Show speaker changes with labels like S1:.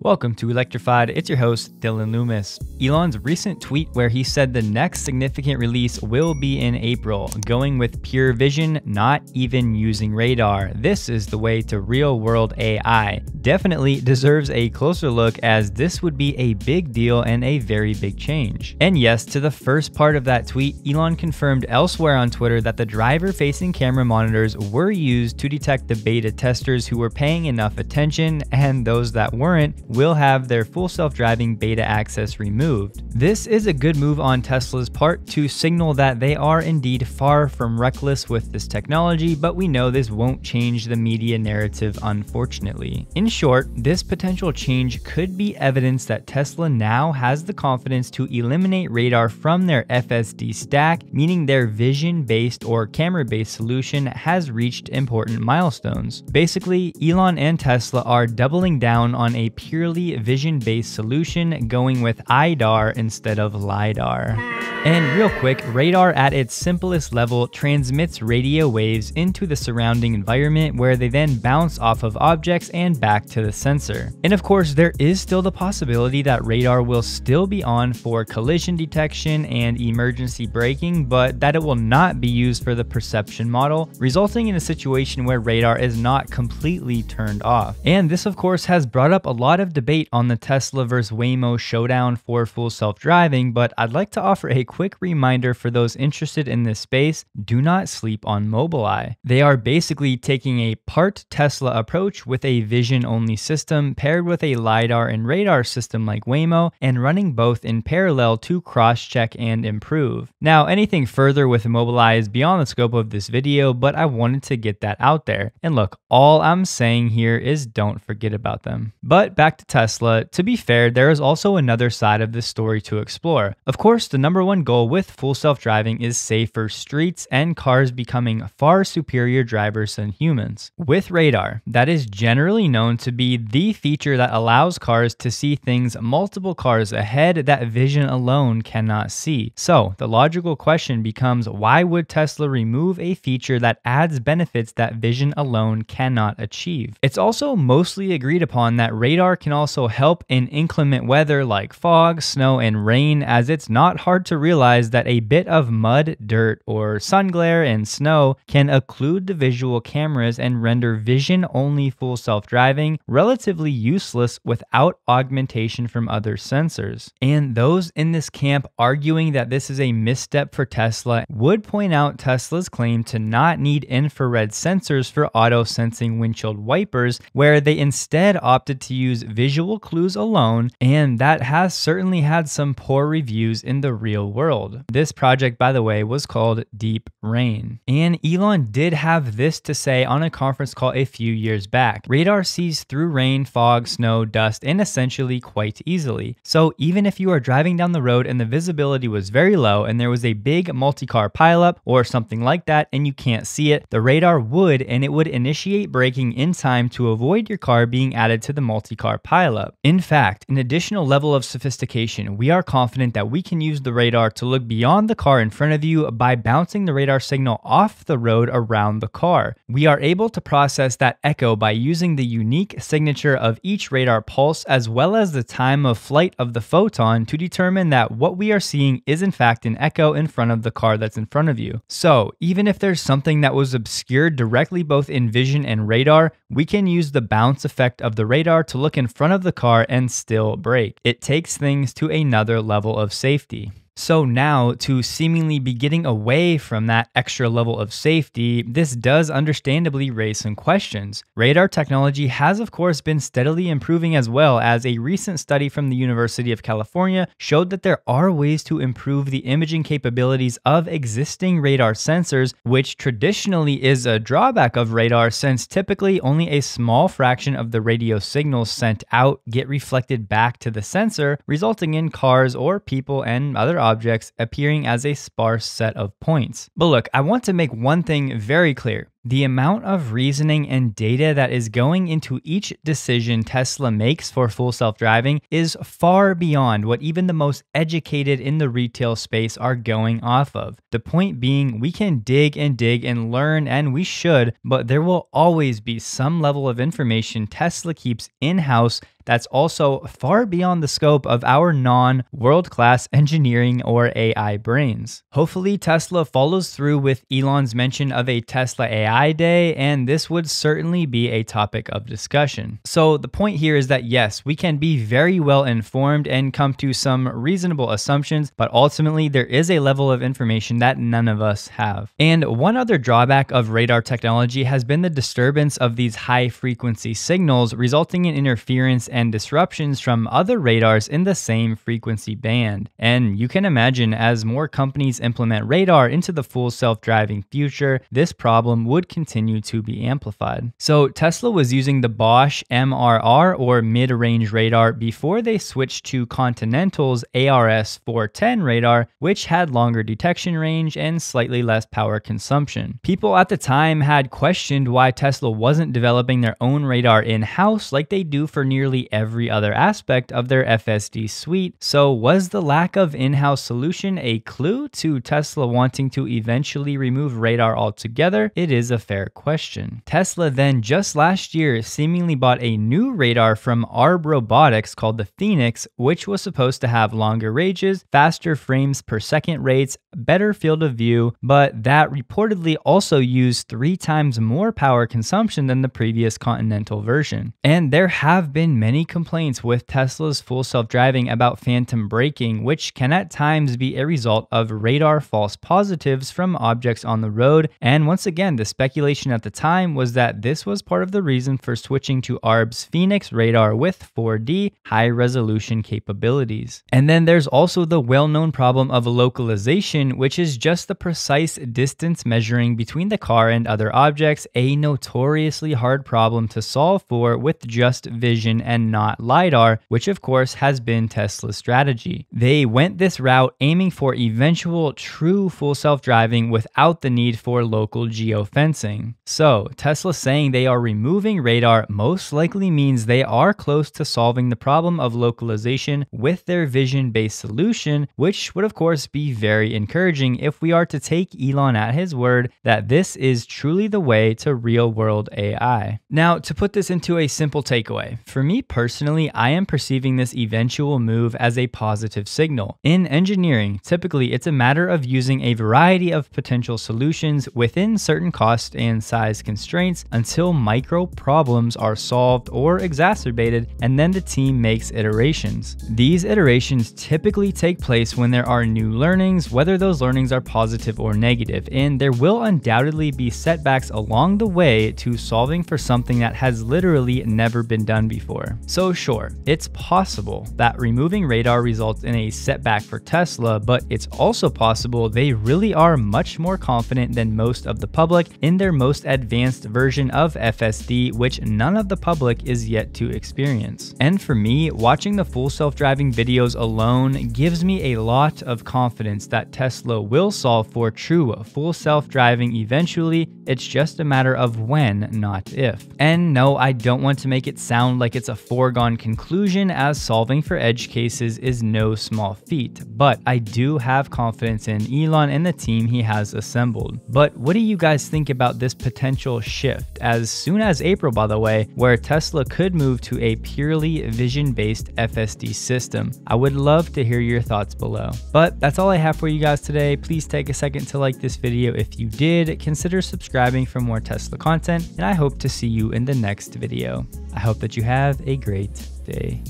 S1: Welcome to Electrified. It's your host, Dylan Loomis. Elon's recent tweet, where he said the next significant release will be in April, going with pure vision, not even using radar. This is the way to real world AI. Definitely deserves a closer look, as this would be a big deal and a very big change. And yes, to the first part of that tweet, Elon confirmed elsewhere on Twitter that the driver facing camera monitors were used to detect the beta testers who were paying enough attention and those that weren't will have their full self-driving beta access removed. This is a good move on Tesla's part to signal that they are indeed far from reckless with this technology, but we know this won't change the media narrative unfortunately. In short, this potential change could be evidence that Tesla now has the confidence to eliminate radar from their FSD stack, meaning their vision-based or camera-based solution has reached important milestones. Basically, Elon and Tesla are doubling down on a pure purely vision-based solution going with IDAR instead of LiDAR. And real quick, radar at its simplest level transmits radio waves into the surrounding environment where they then bounce off of objects and back to the sensor. And of course, there is still the possibility that radar will still be on for collision detection and emergency braking, but that it will not be used for the perception model, resulting in a situation where radar is not completely turned off. And this of course has brought up a lot of of debate on the Tesla versus Waymo showdown for full self driving, but I'd like to offer a quick reminder for those interested in this space do not sleep on Mobileye. They are basically taking a part Tesla approach with a vision only system paired with a LiDAR and radar system like Waymo and running both in parallel to cross check and improve. Now, anything further with Mobileye is beyond the scope of this video, but I wanted to get that out there. And look, all I'm saying here is don't forget about them. But back to Tesla, to be fair, there is also another side of this story to explore. Of course, the number one goal with full self driving is safer streets and cars becoming far superior drivers than humans. With radar, that is generally known to be the feature that allows cars to see things multiple cars ahead that vision alone cannot see. So, the logical question becomes why would Tesla remove a feature that adds benefits that vision alone cannot achieve? It's also mostly agreed upon that radar can can also help in inclement weather like fog, snow, and rain, as it's not hard to realize that a bit of mud, dirt, or sun glare and snow can occlude the visual cameras and render vision only full self driving relatively useless without augmentation from other sensors. And those in this camp arguing that this is a misstep for Tesla would point out Tesla's claim to not need infrared sensors for auto sensing windshield wipers, where they instead opted to use visual clues alone, and that has certainly had some poor reviews in the real world. This project, by the way, was called Deep Rain. And Elon did have this to say on a conference call a few years back. Radar sees through rain, fog, snow, dust, and essentially quite easily. So even if you are driving down the road and the visibility was very low and there was a big multi-car pileup or something like that and you can't see it, the radar would and it would initiate braking in time to avoid your car being added to the multi-car pileup. In fact, an additional level of sophistication, we are confident that we can use the radar to look beyond the car in front of you by bouncing the radar signal off the road around the car. We are able to process that echo by using the unique signature of each radar pulse as well as the time of flight of the photon to determine that what we are seeing is in fact an echo in front of the car that's in front of you. So, even if there's something that was obscured directly both in vision and radar, we can use the bounce effect of the radar to look in in front of the car and still brake. It takes things to another level of safety. So now, to seemingly be getting away from that extra level of safety, this does understandably raise some questions. Radar technology has, of course, been steadily improving as well, as a recent study from the University of California showed that there are ways to improve the imaging capabilities of existing radar sensors, which traditionally is a drawback of radar since typically only a small fraction of the radio signals sent out get reflected back to the sensor, resulting in cars or people and other objects objects, appearing as a sparse set of points. But look, I want to make one thing very clear. The amount of reasoning and data that is going into each decision Tesla makes for full self driving is far beyond what even the most educated in the retail space are going off of. The point being, we can dig and dig and learn, and we should, but there will always be some level of information Tesla keeps in house that's also far beyond the scope of our non world class engineering or AI brains. Hopefully, Tesla follows through with Elon's mention of a Tesla AI day, and this would certainly be a topic of discussion. So, the point here is that yes, we can be very well informed and come to some reasonable assumptions, but ultimately, there is a level of information that none of us have. And one other drawback of radar technology has been the disturbance of these high frequency signals, resulting in interference and disruptions from other radars in the same frequency band. And you can imagine as more companies implement radar into the full self-driving future, this problem would continue to be amplified. So Tesla was using the Bosch MRR or mid-range radar before they switched to Continental's ARS 410 radar, which had longer detection range and slightly less power consumption. People at the time had questioned why Tesla wasn't developing their own radar in-house like they do for nearly every other aspect of their FSD suite. So, was the lack of in house solution a clue to Tesla wanting to eventually remove radar altogether? It is a fair question. Tesla then, just last year, seemingly bought a new radar from Arb Robotics called the Phoenix, which was supposed to have longer ranges, faster frames per second rates, better field of view, but that reportedly also used three times more power consumption than the previous Continental version. And there have been many many complaints with Tesla's full self driving about phantom braking, which can at times be a result of radar false positives from objects on the road. And once again, the speculation at the time was that this was part of the reason for switching to ARB's Phoenix radar with 4D high resolution capabilities. And then there's also the well known problem of localization, which is just the precise distance measuring between the car and other objects, a notoriously hard problem to solve for with just vision and and not LiDAR, which of course has been Tesla's strategy. They went this route aiming for eventual true full self driving without the need for local geofencing. So, Tesla saying they are removing radar most likely means they are close to solving the problem of localization with their vision based solution, which would of course be very encouraging if we are to take Elon at his word that this is truly the way to real world AI. Now, to put this into a simple takeaway, for me personally, I am perceiving this eventual move as a positive signal. In engineering, typically it's a matter of using a variety of potential solutions within certain cost and size constraints until micro problems are solved or exacerbated, and then the team makes iterations. These iterations typically take place when there are new learnings, whether those learnings are positive or negative, and there will undoubtedly be setbacks along the way to solving for something that has literally never been done before. So sure, it's possible that removing radar results in a setback for Tesla, but it's also possible they really are much more confident than most of the public in their most advanced version of FSD, which none of the public is yet to experience. And for me, watching the full self-driving videos alone gives me a lot of confidence that Tesla will solve for true full self-driving eventually, it's just a matter of when, not if. And no, I don't want to make it sound like it's a foregone conclusion as solving for edge cases is no small feat, but I do have confidence in Elon and the team he has assembled. But what do you guys think about this potential shift as soon as April, by the way, where Tesla could move to a purely vision-based FSD system? I would love to hear your thoughts below. But that's all I have for you guys today. Please take a second to like this video if you did, consider subscribing for more Tesla content, and I hope to see you in the next video. I hope that you have a great day.